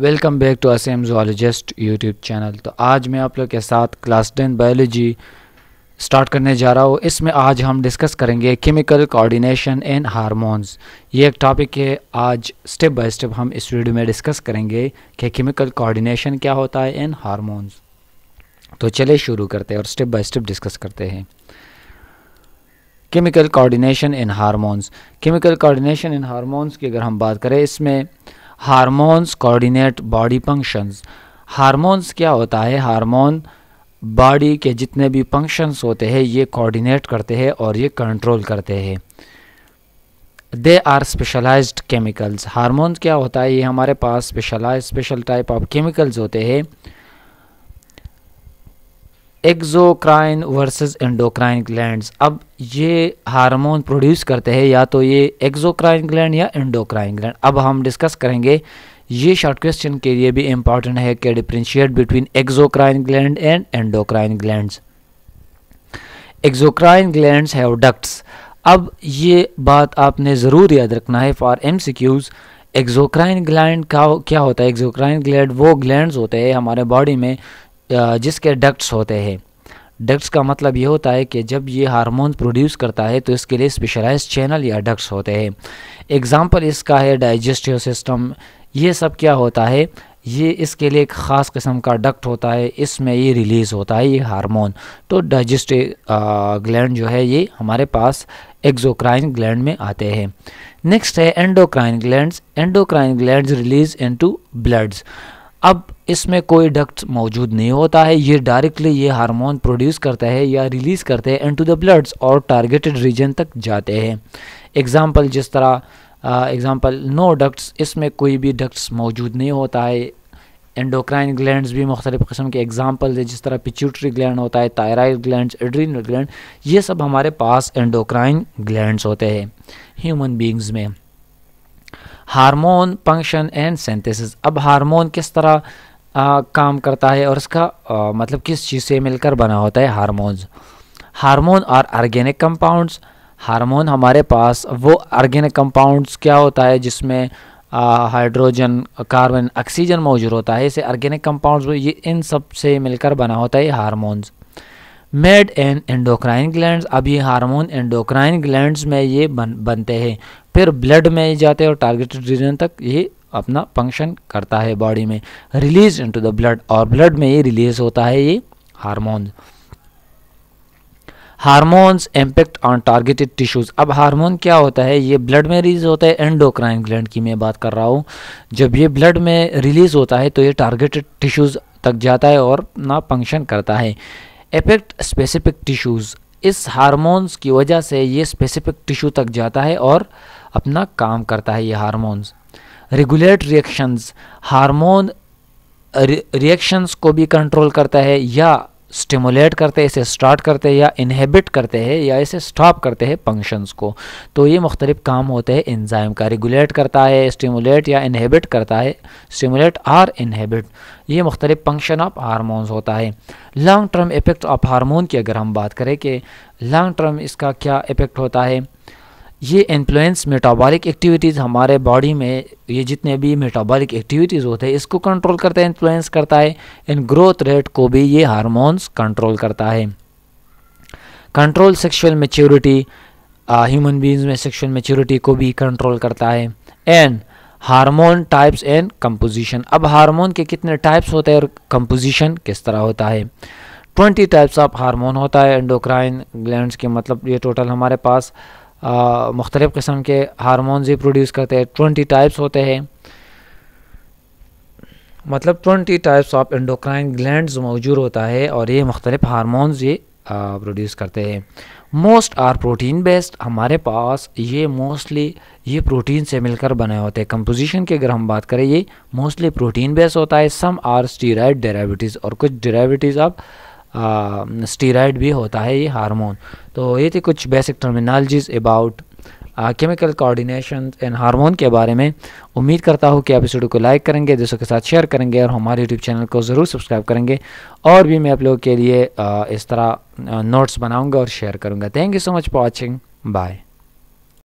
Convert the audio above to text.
welcome back to Assam zoologist YouTube channel तो आज मैं आप लोग के साथ क्लास टेन बायोलॉजी स्टार्ट करने जा रहा हूँ इसमें आज हम डिस्कस करेंगे केमिकल कोऑर्डिनेशन इन हारमोन्स ये एक टॉपिक है आज स्टेप बाय स्टेप हम इस वीडियो में डिस्कस करेंगे कि केमिकल कोऑर्डिनेशन क्या होता है इन हारमोन्स तो चले शुरू करते हैं और स्टेप बाय स्टेप डिस्कस करते हैं chemical coordination in hormones chemical coordination in hormones की अगर हम बात करें इसमें hormones coordinate body functions hormones क्या होता है हारमोन बॉडी के जितने भी फंक्शंस होते हैं ये कोऑर्डिनेट करते हैं और ये कंट्रोल करते हैं they are specialise chemicals hormones क्या होता है ये हमारे पास specialise special type of chemicals होते हैं एक्जोक्राइन वर्सेस एंडोक्राइन ग्लैंड्स अब ये हार्मोन प्रोड्यूस करते हैं या तो ये एक्जोक्राइन ग्लैंड या एंडोक्राइन ग्लैंड अब हम डिस्कस करेंगे ये शॉर्ट क्वेश्चन के लिए भी इम्पॉर्टेंट है कि differentiate between exocrine gland and endocrine glands exocrine glands have ducts अब ये बात आपने ज़रूर याद रखना है for M C Qs exocrine gland का क्या होता है एक्जोक्राइन ग्लैंड वो ग्लैंड्स होते हैं हमारे बॉडी में जिसके डक्ट्स होते हैं डक्ट्स का मतलब ये होता है कि जब ये हारमोन प्रोड्यूस करता है तो इसके लिए स्पेशलाइज चैनल या डक्ट्स होते हैं एग्ज़ाम्पल इसका है डाइजेस्टिव सिस्टम ये सब क्या होता है ये इसके लिए एक ख़ास किस्म का डक्ट होता है इसमें ये रिलीज़ होता है ये हार्मोन तो डाइजेस्टिव ग्लैंड जो है ये हमारे पास एक्जोक्राइन ग्लैंड में आते हैं नेक्स्ट है endocrine glands endocrine glands release into bloods अब इसमें कोई डक्ट मौजूद नहीं होता है ये डायरेक्टली ये हार्मोन प्रोड्यूस करता है या रिलीज़ करते हैं इनटू द ब्लड्स और टारगेटेड रीजन तक जाते हैं एग्ज़ाम्पल जिस तरह एग्ज़ाम्पल नो डक्ट्स इसमें कोई भी डक्ट्स मौजूद नहीं होता है एंडोक्राइन ग्लैंड्स भी मुख्तलिफ़ किस्म के एग्जाम्पल है जिस तरह पिच्यूटरी ग्लैंड होता है थायराइड ग्लैंड एड्रीन ग्लैंड ये सब हमारे पास एंडोक्राइन ग्लैंड्स होते हैं ह्यूमन बींग्स में हार्मोन फंक्शन एंड सेंथेसिस अब हार्मोन किस तरह आ, काम करता है और इसका आ, मतलब किस चीज़ से मिलकर बना होता है हार्मोन्स हारमोन और आर्गेनिक कंपाउंड्स हारमोन हमारे पास वो आर्गेनिक कंपाउंड्स क्या होता है जिसमें हाइड्रोजन कार्बन ऑक्सीजन मौजूद होता है इसे आर्गेनिक कंपाउंड्स ये इन सब से मिलकर बना होता है hormones made and endocrine glands अब ये हारमोन एंडोक्राइन ग्लैंड्स में ये बन बनते हैं फिर ब्लड में जाते हैं और टारगेटेड रीजन तक ये अपना फंक्शन करता है बॉडी में रिलीज इनटू द ब्लड और ब्लड में ये रिलीज होता है ये hormone hormones impact on targeted tissues अब हार्मोन क्या होता है ये ब्लड में रिलीज होता है एंडोक्राइन ग्लैंड की मैं बात कर रहा हूँ जब ये ब्लड में रिलीज होता है तो ये टारगेटेड टिश्यूज तक जाता है और ना फंक्शन करता है इफेक्ट स्पेसिफिक टिश्यूज इस हार्मोन्स की वजह से ये स्पेसिफिक टिश्यू तक जाता है और अपना काम करता है ये hormones regulate reactions hormone reactions को भी कंट्रोल करता है या स्टिमुलेट करते हैं इसे स्टार्ट करते हैं या इनहेबिट करते हैं या इसे स्टॉप करते हैं फंक्शंस को तो ये मुख्तलिफ काम होते हैं इंजाइम का रेगुलेट करता है स्टिमुलेट या इनहेबिट करता है स्टिमुलेट आर इनहेबिट ये मुख्तलिफ फंक्शन ऑफ हारमोन्स होता है long term effect of hormone की अगर हम बात करें कि लॉन्ग टर्म इसका क्या इफ़ेक्ट होता है ये इन्फ्लुएंस मेटाबॉलिक एक्टिविटीज़ हमारे बॉडी में ये जितने भी मेटाबॉलिक एक्टिविटीज़ होते हैं इसको कंट्रोल करता है इन्फ्लुएंस करता है एंड ग्रोथ रेट को भी ये हार्मोन्स कंट्रोल करता है control sexual maturity human beings में सेक्सुअल मेच्योरिटी को भी कंट्रोल करता है and hormone types and composition अब हारमोन के कितने टाइप्स होते हैं और कंपोजिशन किस तरह होता है ट्वेंटी टाइप्स ऑफ हार्मोन होता है एंडोक्राइन ग्लैंड्स के मतलब ये टोटल हमारे पास मुख्तलिफ़ किस्म के हारमोनस भी प्रोड्यूस करते हैं ट्वेंटी टाइप्स होते हैं मतलब twenty types of endocrine gland मौजूद होता है और ये मुख्तलिफ़ हारमोनस ये प्रोड्यूस करते हैं मोस्ट आर प्रोटीन बेस्ड हमारे पास ये मोस्टली ये प्रोटीन से मिलकर बने होते हैं कंपोजिशन की अगर हम बात करें ये मोस्टली प्रोटीन बेस्ड होता है सम आर स्टीराइड डेराविटीज़ और कुछ डेराविटीज़ ऑफ स्टीराइड भी होता है ये हार्मोन तो ये थी कुछ basic terminologies about chemical coordination and hormone के बारे में उम्मीद करता हूँ कि आप इस वीडियो को लाइक करेंगे दोस्तों के साथ शेयर करेंगे और हमारे यूट्यूब चैनल को ज़रूर सब्सक्राइब करेंगे और भी मैं आप लोगों के लिए इस तरह नोट्स बनाऊँगा और शेयर करूँगा thank you so much for watching bye